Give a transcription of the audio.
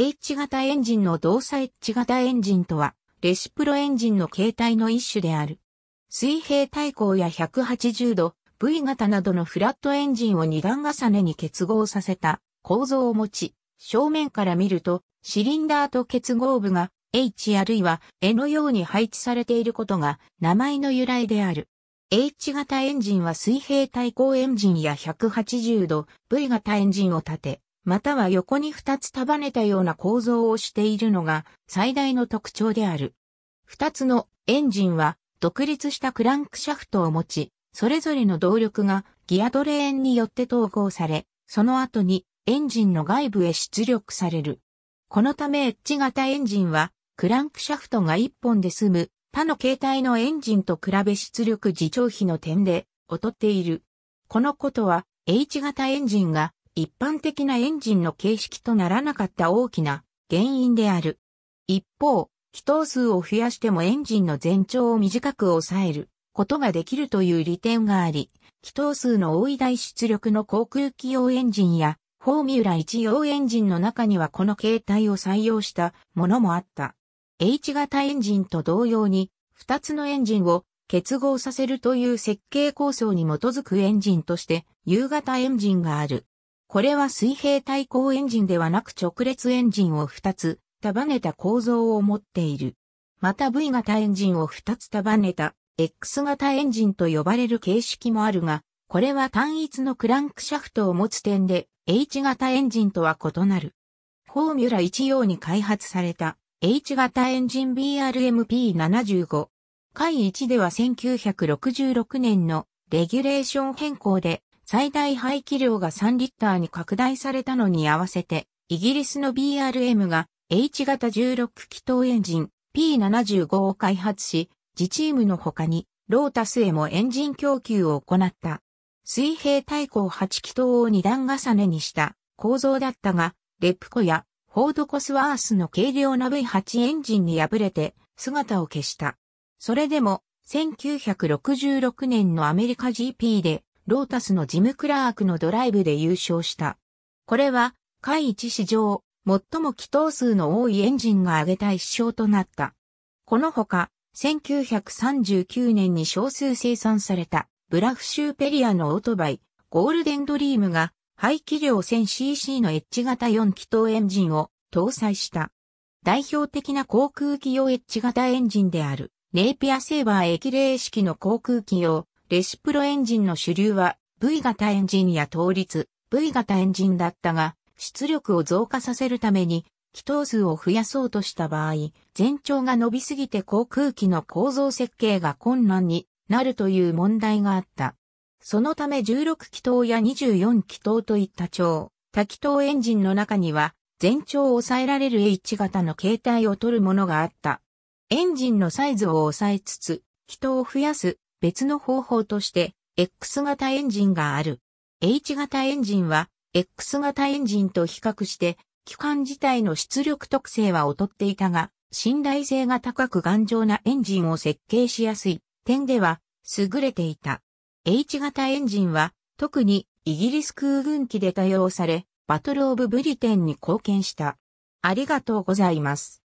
H 型エンジンの動作 H 型エンジンとは、レシプロエンジンの形態の一種である。水平対向や180度、V 型などのフラットエンジンを二段重ねに結合させた構造を持ち、正面から見ると、シリンダーと結合部が H あるいは絵のように配置されていることが名前の由来である。H 型エンジンは水平対向エンジンや180度 V 型エンジンを立て、または横に2つ束ねたような構造をしているのが最大の特徴である。2つのエンジンは独立したクランクシャフトを持ち、それぞれの動力がギアドレーンによって統合され、その後にエンジンの外部へ出力される。このためエッジ型エンジンはクランクシャフトが1本で済む他の形態のエンジンと比べ出力自重比の点で劣っている。このことは H 型エンジンが一般的なエンジンの形式とならなかった大きな原因である。一方、気筒数を増やしてもエンジンの全長を短く抑えることができるという利点があり、気筒数の多い大出力の航空機用エンジンや、フォーミュラ1用エンジンの中にはこの形態を採用したものもあった。H 型エンジンと同様に、2つのエンジンを結合させるという設計構想に基づくエンジンとして、U 型エンジンがある。これは水平対向エンジンではなく直列エンジンを2つ束ねた構造を持っている。また V 型エンジンを2つ束ねた X 型エンジンと呼ばれる形式もあるが、これは単一のクランクシャフトを持つ点で H 型エンジンとは異なる。フォーミュラ1用に開発された H 型エンジン BRMP75。回1では1966年のレギュレーション変更で最大排気量が3リッターに拡大されたのに合わせて、イギリスの BRM が H 型16気筒エンジン P75 を開発し、自チームの他にロータスへもエンジン供給を行った。水平対向8気筒を2段重ねにした構造だったが、レプコやフォードコスワースの軽量な V8 エンジンに敗れて姿を消した。それでも1966年のアメリカ GP でロータスのジム・クラークのドライブで優勝した。これは、海一史上、最も気筒数の多いエンジンが挙げた一勝となった。このほか、1939年に少数生産された、ブラフシューペリアのオートバイ、ゴールデンドリームが、排気量 1000cc のエッジ型4気筒エンジンを搭載した。代表的な航空機用エッジ型エンジンである、ネイピアセーバー液冷式の航空機用レシプロエンジンの主流は V 型エンジンや倒立 V 型エンジンだったが、出力を増加させるために、気筒数を増やそうとした場合、全長が伸びすぎて航空機の構造設計が困難になるという問題があった。そのため16気筒や24気筒といった超多気筒エンジンの中には、全長を抑えられる H 型の形態を取るものがあった。エンジンのサイズを抑えつつ、気筒を増やす別の方法として X 型エンジンがある。H 型エンジンは X 型エンジンと比較して機関自体の出力特性は劣っていたが、信頼性が高く頑丈なエンジンを設計しやすい点では優れていた。H 型エンジンは特にイギリス空軍機で多用され、バトルオブブリテンに貢献した。ありがとうございます。